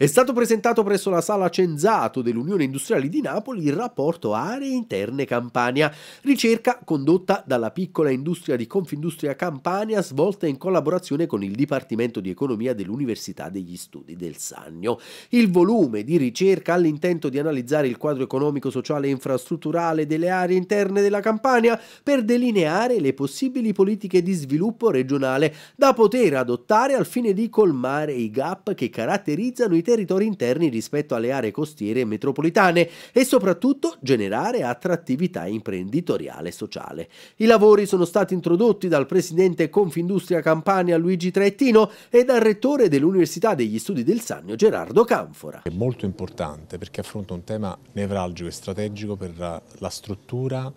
È stato presentato presso la sala Cenzato dell'Unione Industriali di Napoli il rapporto Aree Interne Campania, ricerca condotta dalla piccola industria di Confindustria Campania svolta in collaborazione con il Dipartimento di Economia dell'Università degli Studi del Sannio. Il volume di ricerca ha l'intento di analizzare il quadro economico, sociale e infrastrutturale delle aree interne della Campania per delineare le possibili politiche di sviluppo regionale da poter adottare al fine di colmare i gap che caratterizzano i territori interni rispetto alle aree costiere e metropolitane e soprattutto generare attrattività imprenditoriale e sociale. I lavori sono stati introdotti dal presidente Confindustria Campania Luigi Traettino e dal rettore dell'Università degli Studi del Sannio Gerardo Canfora. È molto importante perché affronta un tema nevralgico e strategico per la struttura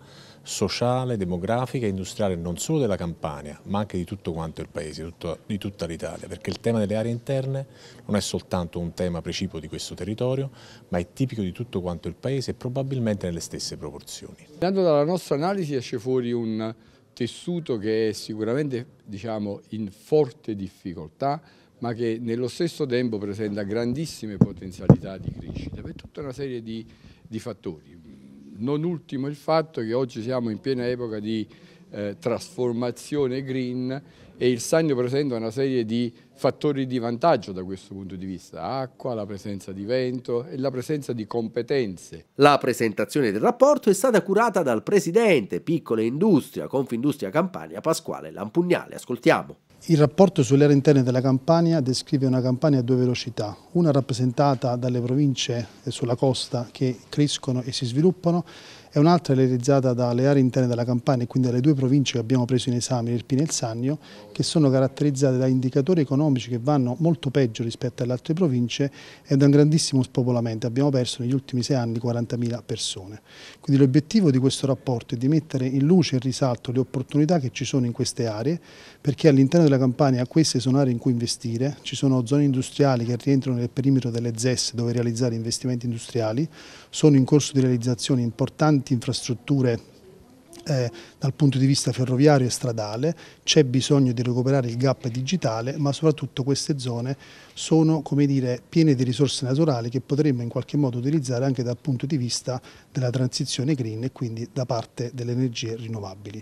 sociale, demografica e industriale non solo della Campania ma anche di tutto quanto il paese, di tutta l'Italia perché il tema delle aree interne non è soltanto un tema tema precipuo di questo territorio, ma è tipico di tutto quanto il Paese e probabilmente nelle stesse proporzioni. Andando dalla nostra analisi esce fuori un tessuto che è sicuramente diciamo, in forte difficoltà, ma che nello stesso tempo presenta grandissime potenzialità di crescita per tutta una serie di, di fattori. Non ultimo il fatto che oggi siamo in piena epoca di eh, trasformazione green e il Sannio presenta una serie di fattori di vantaggio da questo punto di vista, acqua, la presenza di vento e la presenza di competenze. La presentazione del rapporto è stata curata dal presidente Piccole Industria, Confindustria Campania, Pasquale Lampugnale. Ascoltiamo. Il rapporto sulle aree interne della Campania descrive una Campania a due velocità, una rappresentata dalle province sulla costa che crescono e si sviluppano e un'altra realizzata dalle aree interne della Campania e quindi dalle due province che abbiamo preso in esame, l'Irpina e il Sannio, che sono caratterizzate da indicatori economici che vanno molto peggio rispetto alle altre province e da un grandissimo spopolamento. Abbiamo perso negli ultimi sei anni 40.000 persone. Quindi l'obiettivo di questo rapporto è di mettere in luce e in risalto le opportunità che ci sono in queste aree, perché all'interno della Campania queste sono aree in cui investire, ci sono zone industriali che rientrano nel perimetro delle ZES dove realizzare investimenti industriali, sono in corso di realizzazione importanti infrastrutture eh, dal punto di vista ferroviario e stradale, c'è bisogno di recuperare il gap digitale, ma soprattutto queste zone sono come dire, piene di risorse naturali che potremmo in qualche modo utilizzare anche dal punto di vista della transizione green e quindi da parte delle energie rinnovabili.